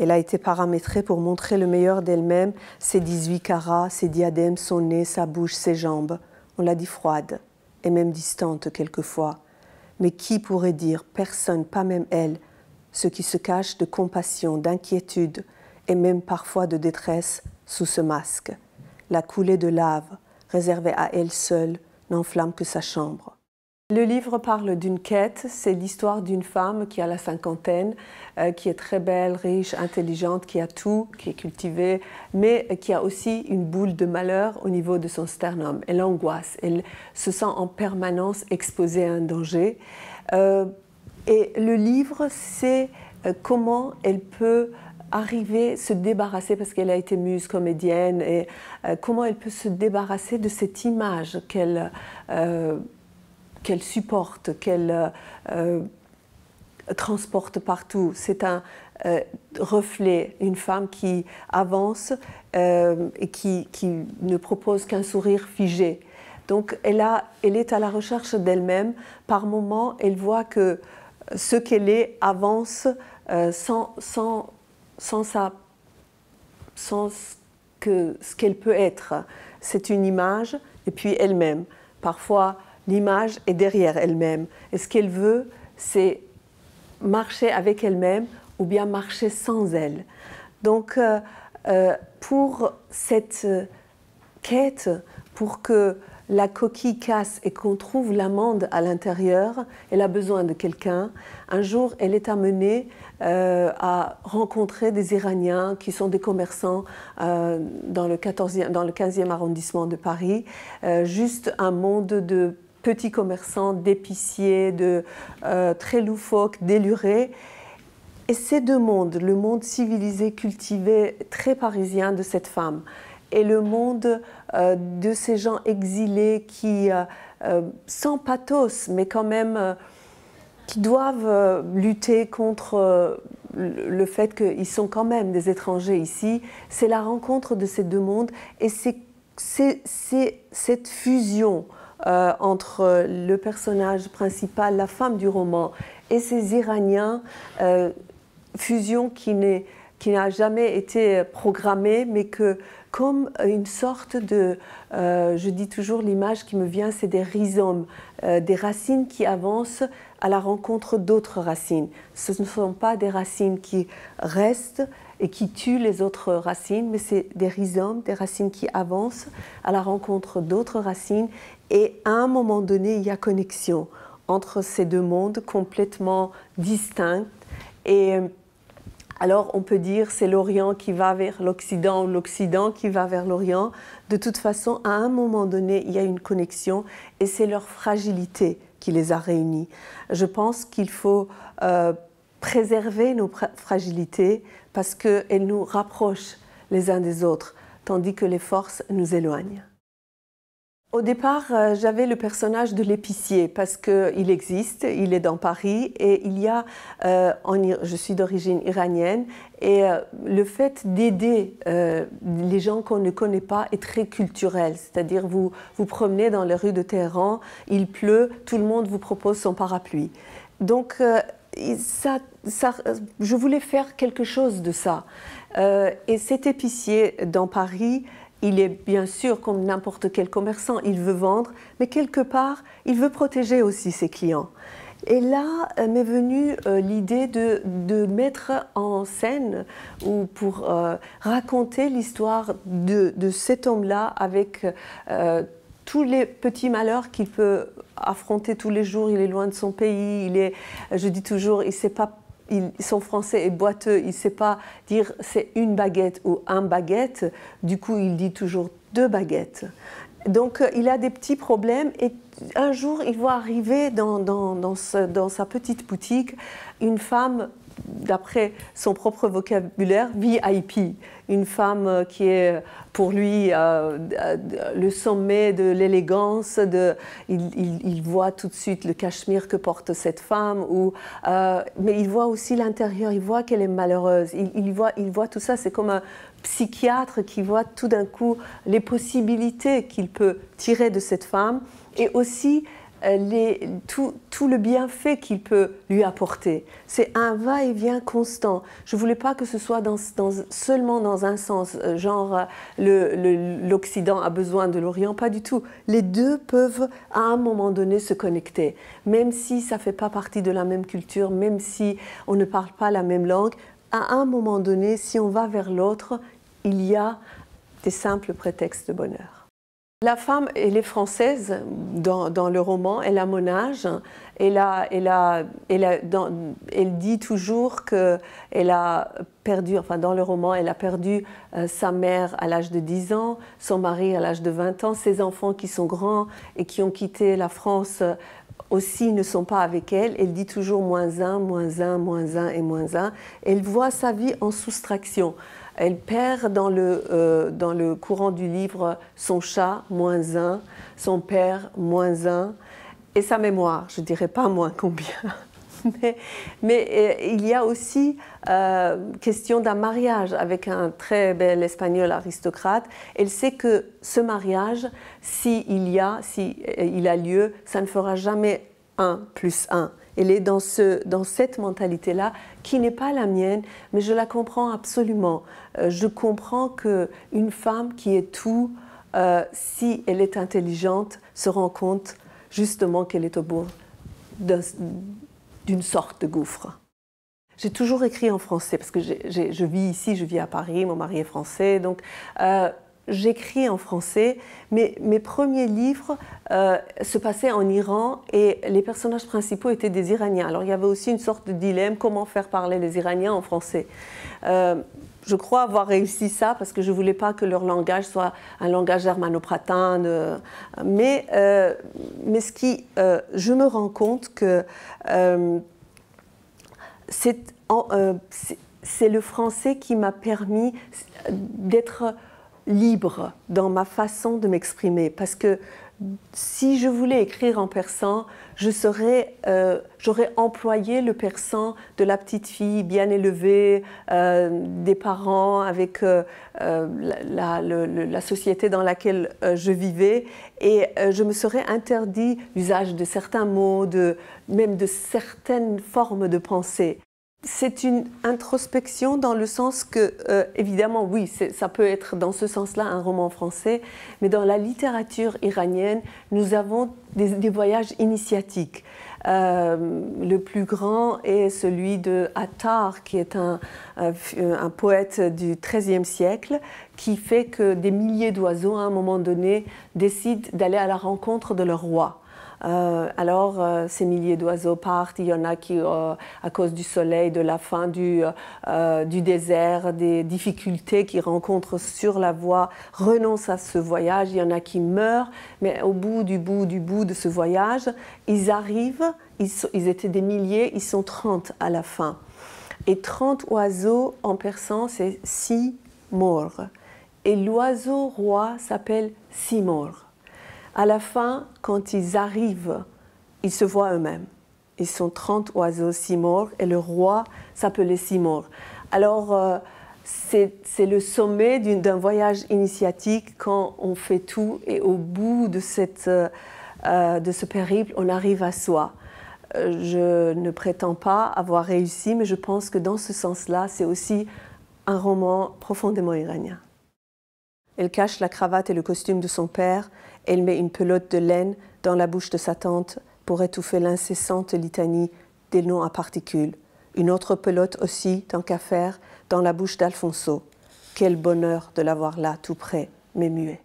Elle a été paramétrée pour montrer le meilleur d'elle-même, ses 18 carats, ses diadèmes, son nez, sa bouche, ses jambes. On l'a dit froide, et même distante quelquefois. Mais qui pourrait dire, personne, pas même elle, ce qui se cache de compassion, d'inquiétude, et même parfois de détresse sous ce masque La coulée de lave, réservée à elle seule, n'enflamme que sa chambre. Le livre parle d'une quête, c'est l'histoire d'une femme qui a la cinquantaine, euh, qui est très belle, riche, intelligente, qui a tout, qui est cultivée, mais qui a aussi une boule de malheur au niveau de son sternum. Elle angoisse, elle se sent en permanence exposée à un danger. Euh, et le livre, c'est euh, comment elle peut arriver, se débarrasser, parce qu'elle a été muse comédienne, et comment elle peut se débarrasser de cette image qu'elle qu'elle supporte, qu'elle euh, transporte partout. C'est un euh, reflet, une femme qui avance euh, et qui, ne propose qu'un sourire figé. Donc elle, a, elle est à la recherche d'elle-même. Par moments, elle voit que ce qu'elle est avance sans, sans, sans, sans que, ce qu'elle peut être. C'est une image et puis elle-même. Parfois, l'image est derrière elle-même. Et ce qu'elle veut, c'est marcher avec elle-même ou bien marcher sans elle. Donc, euh, euh, pour cette quête, pour que la coquille casse et qu'on trouve l'amende à l'intérieur, elle a besoin de quelqu'un. Un jour, elle est amenée euh, à rencontrer des Iraniens qui sont des commerçants dans, le 14 dans le 15e arrondissement de Paris. juste un monde de petits commerçants, d'épiciers, de euh, très loufoques, délurés. Et ces deux mondes, le monde civilisé, cultivé, très parisien de cette femme, et le monde euh, de ces gens exilés qui, euh, sans pathos, mais quand même, qui doivent lutter contre le fait qu'ils sont quand même des étrangers ici, c'est la rencontre de ces deux mondes et c'est cette fusion euh, entre le personnage principal, la femme du roman, et ces Iraniens, euh, fusion qui n'est qui n'a jamais été programmée, mais que comme une sorte de, euh, je dis toujours l'image qui me vient, c'est des rhizomes, des racines qui avancent à la rencontre d'autres racines. Ce ne sont pas des racines qui restent, et qui tuent les autres racines, mais c'est des rhizomes, des racines qui avancent à la rencontre d'autres racines, et à un moment donné, il y a connexion entre ces deux mondes complètement distincts. Et euh, alors on peut dire c'est l'Orient qui va vers l'Occident ou l'Occident qui va vers l'Orient. De toute façon, à un moment donné, il y a une connexion et c'est leur fragilité qui les a réunis. Je pense qu'il faut euh, préserver nos fragilités parce qu'elles nous rapprochent les uns des autres, tandis que les forces nous éloignent. Au départ, euh, j'avais le personnage de l'épicier parce qu'il existe, il est dans Paris et il y a, euh, je suis d'origine iranienne et euh, le fait d'aider les gens qu'on ne connaît pas est très culturel. C'est-à-dire vous vous promenez dans les rues de Téhéran, il pleut, tout le monde vous propose son parapluie. Donc ça, je voulais faire quelque chose de ça. Euh, et cet épicier dans Paris, il est bien sûr comme n'importe quel commerçant, il veut vendre, mais quelque part, il veut protéger aussi ses clients. Et là euh, m'est venue euh, l'idée de, mettre en scène ou pour raconter l'histoire de, de, cet homme-là avec tous les petits malheurs qu'il peut affronter tous les jours. Il est loin de son pays. Il est, je dis toujours, il sait pas. Il, son français est boiteux. Il sait pas dire c'est une baguette ou un baguette. Du coup, il dit toujours deux baguettes. Donc, euh, il a des petits problèmes et un jour, il voit arriver dans, dans sa petite boutique une femme d'après son propre vocabulaire, VIP, une femme euh, qui est euh, pour lui euh, le sommet de l'élégance. il, voit tout de suite le cachemire que porte cette femme, mais il voit aussi l'intérieur, il voit qu'elle est malheureuse, il, voit, il voit tout ça, c'est comme un psychiatre qui voit tout d'un coup les possibilités qu'il peut tirer de cette femme, et aussi euh, tout, le bienfait qu'il peut lui apporter. C'est un va-et-vient constant. Je ne voulais pas que ce soit seulement dans un sens, euh, genre euh, l'Occident a besoin de l'Orient, pas du tout. Les deux peuvent à un moment donné se connecter, même si ça ne fait pas partie de la même culture, même si on ne parle pas la même langue. À un moment donné, si on va vers l'autre, il y a des simples prétextes de bonheur. La femme, elle est française dans, le roman, elle a mon âge, elle, a, elle, a, elle, dit toujours qu'elle a perdu, enfin dans le roman, elle a perdu euh, sa mère à l'âge de 10 ans, son mari à l'âge de 20 ans, ses enfants qui sont grands et qui ont quitté la France aussi ne sont pas avec elle. Elle dit toujours moins un, moins un, moins un et moins un. Elle voit sa vie en soustraction. Elle perd dans le, euh, courant du livre son chat, moins un, son père, moins un, et sa mémoire, je dirais pas moins combien. mais, euh, il y a aussi euh, question d'un mariage avec un très bel espagnol aristocrate. Elle sait que ce mariage, s'il y a, s'il euh, il a lieu, ça ne fera jamais un plus un Elle est dans, ce, dans cette mentalité-là qui n'est pas la mienne, mais je la comprends absolument. je comprends qu'une femme qui est tout, si elle est intelligente, se rend compte justement qu'elle est au bout d'une sorte de gouffre. J'ai toujours écrit en français parce que je vis ici, je vis à Paris, mon mari est français, donc euh, j'écris en français. Mais mes premiers livres euh, se passaient en Iran et les personnages principaux étaient des Iraniens. Alors il y avait aussi une sorte de dilemme comment faire parler les Iraniens en français. Euh, je crois avoir réussi ça parce que je ne voulais pas que leur langage soit un langage germanopratin euh, Mais, euh, mais ce qui, euh, je me rends compte que c'est le français qui m'a permis d'être libre dans ma façon de m'exprimer parce que si je voulais écrire en persan, euh, j'aurais employé le persan de la petite fille bien élevée, euh, des parents, avec euh, la, la, société dans laquelle je vivais, et je me serais interdit l'usage de certains mots, de, même de certaines formes de pensée. C'est une introspection dans le sens que, euh, évidemment, oui, ça peut être dans ce sens-là un roman français, mais dans la littérature iranienne, nous avons des, voyages initiatiques. Euh, le plus grand est celui de Attar, qui est un, euh, un poète du XIIIe siècle, qui fait que des milliers d'oiseaux, à un moment donné, décident d'aller à la rencontre de leur roi. Euh, alors, euh, ces milliers d'oiseaux partent. Il y en a qui, euh, à cause du soleil, de la faim, du, désert, des difficultés qu'ils rencontrent sur la voie, renoncent à ce voyage. Il y en a qui meurent. Mais au bout du bout du bout de ce voyage, ils arrivent. Ils, étaient des milliers. Ils sont 30 à la fin. Et 30 oiseaux en persan, c'est six morts. Et l'oiseau roi s'appelle morts à la fin, quand ils arrivent, ils se voient eux-mêmes. Ils sont 30 oiseaux morts et le roi s'appelait Simor. Alors, euh, c'est le sommet d'un voyage initiatique quand on fait tout et au bout de, cette, euh, euh, de ce périple, on arrive à soi. je ne prétends pas avoir réussi, mais je pense que dans ce sens-là, c'est aussi un roman profondément iranien. Elle cache la cravate et le costume de son père elle met une pelote de laine dans la bouche de sa tante pour étouffer l'incessante litanie des noms à particules. Une autre pelote aussi, tant qu'à faire, dans la bouche d'Alfonso. Quel bonheur de l'avoir là, tout près, mais muet.